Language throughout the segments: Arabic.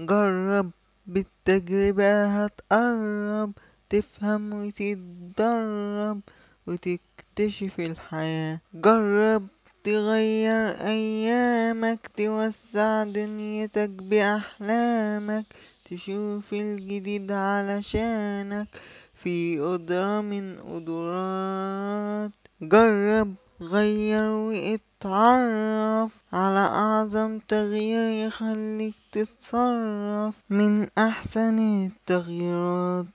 جرب بالتجربة هتقرب تفهم وتتدرب وتكتشف الحياة جرب تغير أيامك توسع دنيتك بأحلامك تشوف الجديد علشانك في قدرة من قدرات جرب غير وقت اتعرف على أعظم تغيير يخليك تتصرف من أحسن التغييرات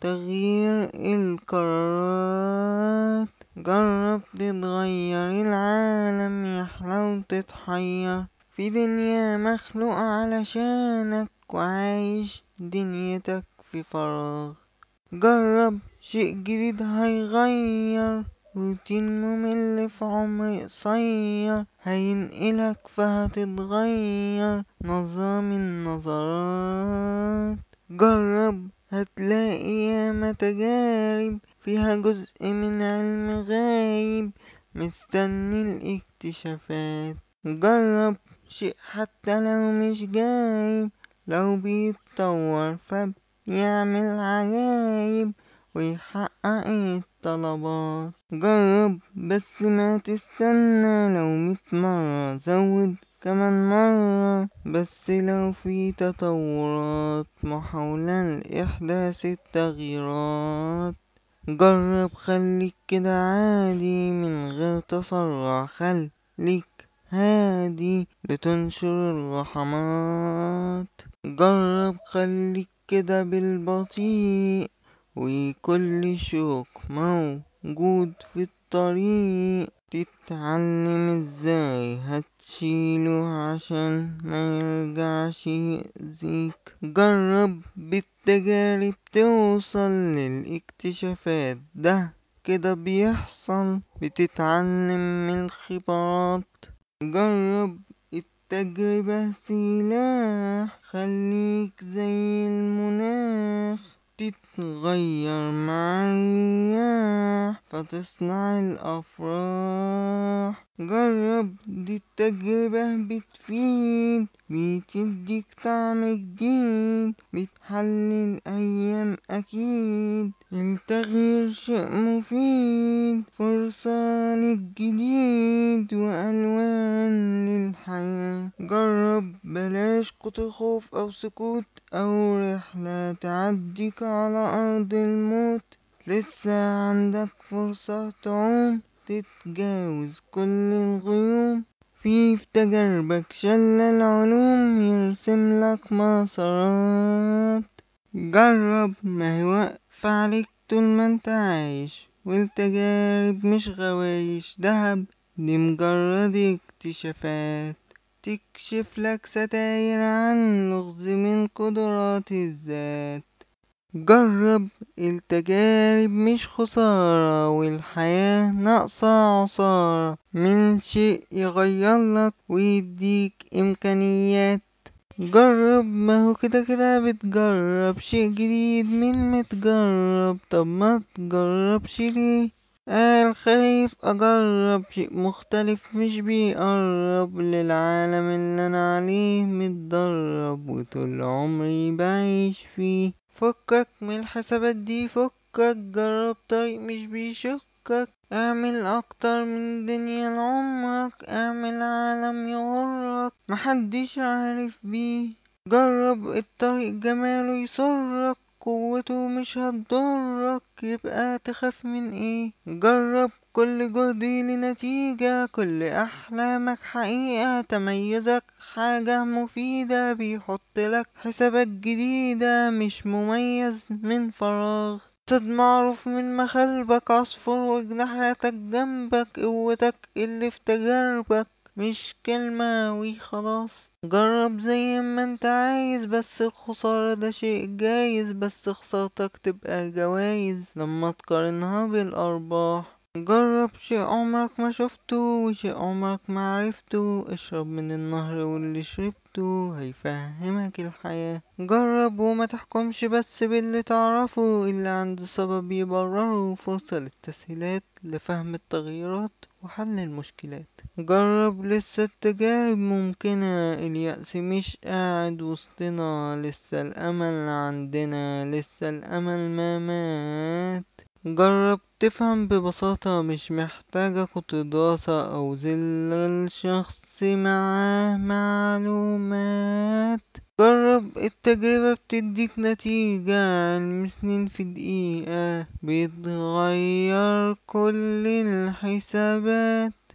تغيير القرارات جرب تتغير العالم يحلو تتحير في دنيا مخلوقة علشانك وعايش دنيتك في فراغ جرب شيء جديد هيغير روتين ممل في عمر قصير هينقلك فهتتغير نظرة من نظرات جرب هتلاقي ياما تجارب فيها جزء من علم غايب مستني الاكتشافات جرب شيء حتى لو مش جايب لو بيتطور فبيعمل عجايب ويحقق الطلبات جرب بس ما تستنى لو ميت مرة زود كمان مرة بس لو في تطورات محاولة لإحداث التغييرات جرب خليك كده عادي من غير تسرع خليك هادي لتنشر الرحمات جرب خليك كده بالبطيء وكل شوق موجود في الطريق تتعلم ازاي هتشيله عشان ما يرجعش يأذيك جرب بالتجارب توصل للاكتشافات ده كده بيحصل بتتعلم من الخبرات جرب التجربة سلاح خليك زي المناخ تتغير مع الرياح فتصنع الأفراح جرب دي التجربة بتفيد بتديك طعم جديد بتحلي الأيام أكيد التغيير شيء مفيد فرصة للجديد وألوان للحياة جرب بلاش قط خوف أو سكوت أو رحلة تعديك على أرض الموت لسه عندك فرصة تعوم تتجاوز كل الغيوم في في تجاربك شل العلوم يرسم لك مسارات جرب ما يوقف عليك طول ما انت عايش والتجارب مش غوايش دهب دي مجرد اكتشافات تكشف لك ستاير عن لغز من قدرات الذات جرب التجارب مش خسارة والحياة ناقصة عصارة من شيء يغيرلك ويديك إمكانيات جرب ما هو كده كده بتجرب شيء جديد من متجرب طب ما تجربش ليه قال خايف اجرب شيء مختلف مش بيقرب للعالم اللي انا عليه متدرب وطول عمري بعيش فيه فكك من الحسابات دي فكك جرب طريق مش بيشكك اعمل اكتر من دنيا لعمرك اعمل عالم يغرك محدش عارف بيه جرب الطريق جماله يسرك قوته مش هتضرك يبقى تخاف من ايه جرب كل جهدي لنتيجة كل أحلامك حقيقة تميزك حاجة مفيدة بيحط لك حسابات جديدة مش مميز من فراغ صد معروف من مخالبك عصفور وجناحاتك جنبك قوتك اللي في تجاربك مش كالماوي خلاص جرب زي ما انت عايز بس الخسارة ده شيء جايز بس خسارتك تبقى جوايز لما تقارنها بالأرباح جرب شيء عمرك ما شفته وشيء عمرك ما عرفته اشرب من النهر واللي شربته هيفهمك الحياة جرب وما تحكمش بس باللي تعرفه اللي عند سبب يبرره فرصة للتسهيلات لفهم التغييرات وحل المشكلات جرب لسه التجارب ممكنة اليأس مش قاعد وسطنا لسه الأمل عندنا لسه الأمل ما مات جرب تفهم ببساطة مش محتاجة اخد دراسة او ذل لشخص معاه معلومات جرب التجربة بتديك نتيجة علم سنين في دقيقة بتغير كل الحسابات